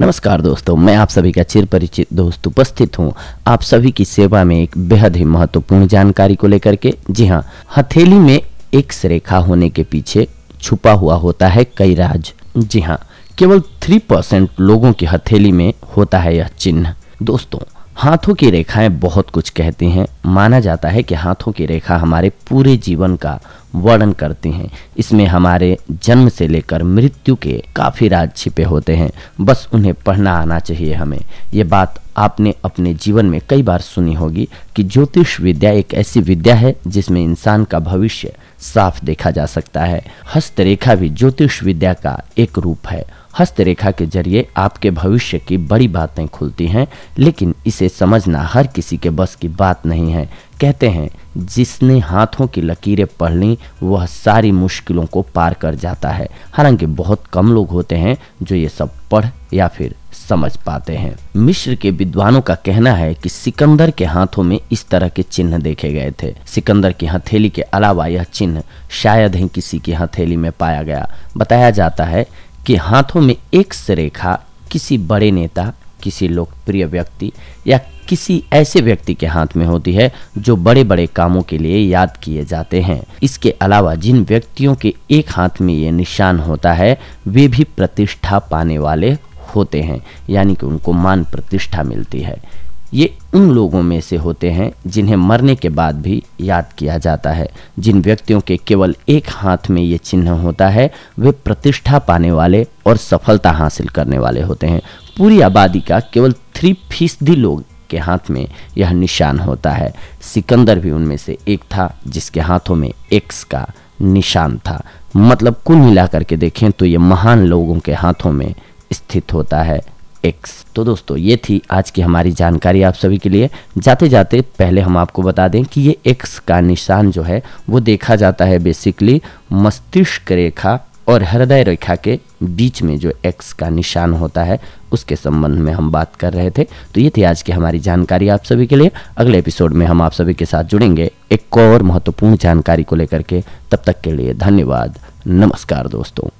नमस्कार दोस्तों मैं आप सभी का चिर परिचित दोस्त उपस्थित हूँ आप सभी की सेवा में एक बेहद ही महत्वपूर्ण जानकारी को लेकर के जी हाँ हथेली में एक रेखा होने के पीछे छुपा हुआ होता है कई राज जी हाँ केवल थ्री परसेंट लोगों की हथेली में होता है यह चिन्ह दोस्तों हाथों की रेखाएं बहुत कुछ कहती हैं माना जाता है कि हाथों की रेखा हमारे पूरे जीवन का वर्णन करती हैं इसमें हमारे जन्म से लेकर मृत्यु के काफ़ी राज छिपे होते हैं बस उन्हें पढ़ना आना चाहिए हमें ये बात आपने अपने जीवन में कई बार सुनी होगी कि ज्योतिष विद्या एक ऐसी विद्या है जिसमें इंसान का भविष्य साफ देखा जा सकता है हस्तरेखा भी ज्योतिष विद्या का एक रूप है हस्तरेखा के जरिए आपके भविष्य की बड़ी बातें खुलती हैं लेकिन इसे समझना हर किसी के बस की बात नहीं है कहते हैं जिसने हाथों की लकीरें पढ़ लीं वह सारी मुश्किलों को पार कर जाता है हालांकि बहुत कम लोग होते हैं जो ये सब पढ़ या फिर समझ पाते हैं मिश्र के विद्वानों का कहना है कि सिकंदर के हाथों में इस तरह के चिन्ह देखे गए थे सिकंदर की हथेली के अलावा यह चिन्ह शायद ही किसी की हथेली में पाया गया बताया जाता है कि हाथों में एक रेखा किसी बड़े नेता किसी लोकप्रिय व्यक्ति या किसी ऐसे व्यक्ति के हाथ में होती है जो बड़े बड़े कामों के लिए याद किए जाते हैं इसके अलावा जिन व्यक्तियों के एक हाथ में ये निशान होता है वे भी प्रतिष्ठा पाने वाले होते हैं यानी कि उनको मान प्रतिष्ठा मिलती है ये उन लोगों में से होते हैं जिन्हें मरने के बाद भी याद किया जाता है जिन व्यक्तियों के केवल एक हाथ में ये चिन्ह होता है वे प्रतिष्ठा पाने वाले और सफलता हासिल करने वाले होते हैं पूरी आबादी का केवल थ्री फीसदी लोग के हाथ में यह निशान होता है सिकंदर भी उनमें से एक था जिसके हाथों में एक्स का निशान था मतलब कुल मिलाकर के देखें तो ये महान लोगों के हाथों में स्थित होता है एक्स तो दोस्तों ये थी आज की हमारी जानकारी आप सभी के लिए जाते जाते पहले हम आपको बता दें कि ये एक्स का निशान जो है वो देखा जाता है बेसिकली मस्तिष्क रेखा और हृदय रेखा के बीच में जो एक्स का निशान होता है उसके संबंध में हम बात कर रहे थे तो ये थी आज की हमारी जानकारी आप सभी के लिए अगले एपिसोड में हम आप सभी के साथ जुड़ेंगे एक और महत्वपूर्ण जानकारी को लेकर के तब तक के लिए धन्यवाद नमस्कार दोस्तों